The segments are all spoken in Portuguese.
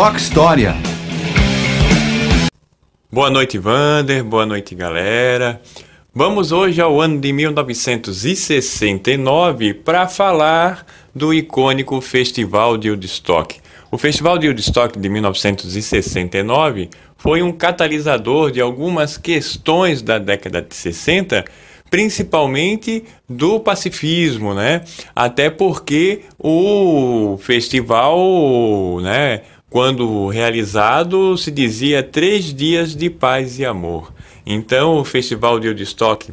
Rock História. Boa noite, Vander. Boa noite, galera. Vamos hoje ao ano de 1969 para falar do icônico Festival de Woodstock. O Festival de Woodstock de 1969 foi um catalisador de algumas questões da década de 60 principalmente do pacifismo, né? Até porque o festival, né, quando realizado, se dizia três dias de paz e amor. Então, o Festival de Woodstock,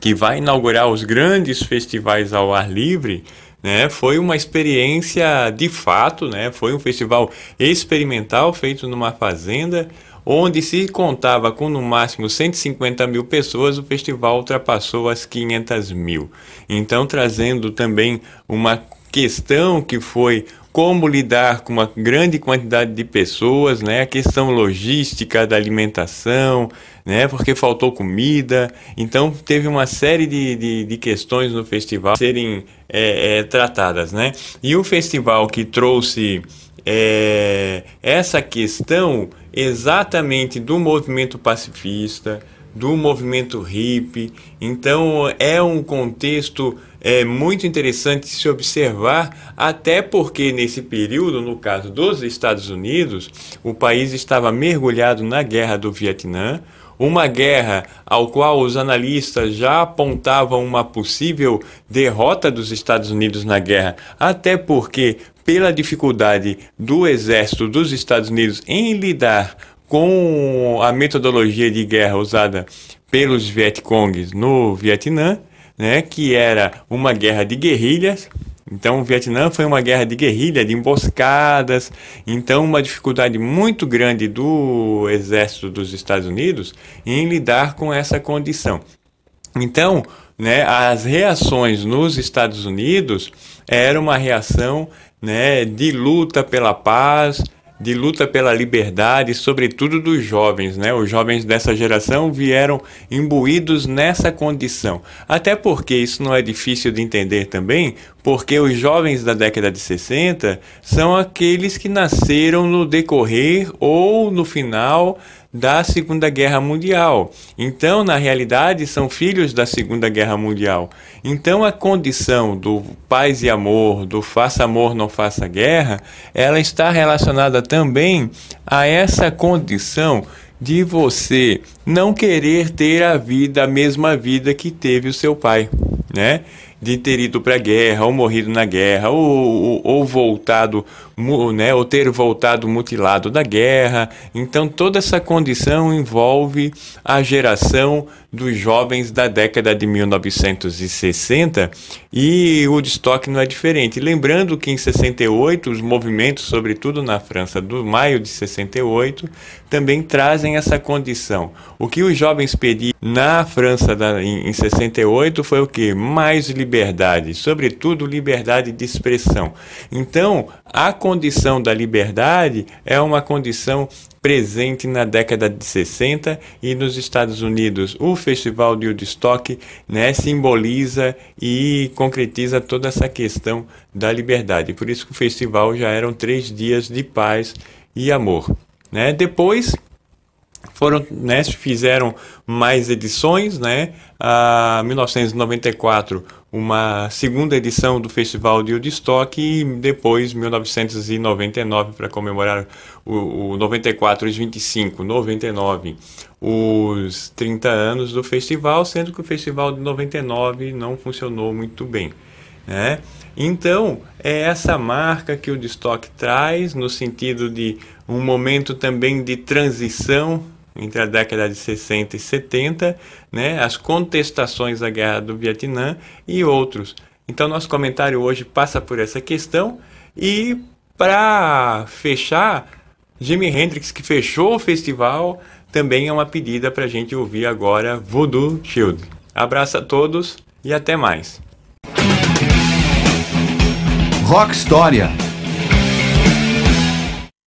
que vai inaugurar os grandes festivais ao ar livre, né, foi uma experiência de fato, né, foi um festival experimental feito numa fazenda, onde se contava com no máximo 150 mil pessoas, o festival ultrapassou as 500 mil. Então, trazendo também uma questão que foi como lidar com uma grande quantidade de pessoas, né? A questão logística da alimentação, né? Porque faltou comida. Então teve uma série de, de, de questões no festival serem é, é, tratadas, né? E o festival que trouxe é, essa questão exatamente do movimento pacifista, do movimento hippie. Então é um contexto é muito interessante se observar, até porque nesse período, no caso dos Estados Unidos, o país estava mergulhado na guerra do Vietnã, uma guerra ao qual os analistas já apontavam uma possível derrota dos Estados Unidos na guerra, até porque pela dificuldade do exército dos Estados Unidos em lidar com a metodologia de guerra usada pelos Vietcongs no Vietnã, né, que era uma guerra de guerrilhas. Então, o Vietnã foi uma guerra de guerrilha, de emboscadas. Então, uma dificuldade muito grande do exército dos Estados Unidos em lidar com essa condição. Então, né, as reações nos Estados Unidos era uma reação né, de luta pela paz, de luta pela liberdade, sobretudo dos jovens, né? Os jovens dessa geração vieram imbuídos nessa condição. Até porque isso não é difícil de entender também, porque os jovens da década de 60 são aqueles que nasceram no decorrer ou no final da Segunda Guerra Mundial. Então, na realidade, são filhos da Segunda Guerra Mundial. Então, a condição do paz e amor, do faça amor, não faça guerra, ela está relacionada também a essa condição de você não querer ter a vida, a mesma vida que teve o seu pai, né? de ter ido para a guerra, ou morrido na guerra, ou, ou, ou voltado, né, ou ter voltado mutilado da guerra. Então, toda essa condição envolve a geração dos jovens da década de 1960 e o estoque não é diferente. Lembrando que em 68, os movimentos, sobretudo na França, do maio de 68, também trazem essa condição. O que os jovens pediam na França da, em, em 68 foi o que? Mais liberdade liberdade, sobretudo liberdade de expressão. Então, a condição da liberdade é uma condição presente na década de 60 e nos Estados Unidos. O Festival de Woodstock né, simboliza e concretiza toda essa questão da liberdade. Por isso que o festival já eram três dias de paz e amor. Né? Depois foram, né, fizeram mais edições, né? A 1994, uma segunda edição do Festival de Woodstock e depois 1999 para comemorar o, o 94 os 25, 99, os 30 anos do festival, sendo que o festival de 99 não funcionou muito bem, né? Então, é essa marca que o Woodstock traz no sentido de um momento também de transição entre a década de 60 e 70, né, as contestações à guerra do Vietnã e outros. Então, nosso comentário hoje passa por essa questão. E para fechar, Jimi Hendrix, que fechou o festival, também é uma pedida para a gente ouvir agora Voodoo Shield. Abraço a todos e até mais. Rock História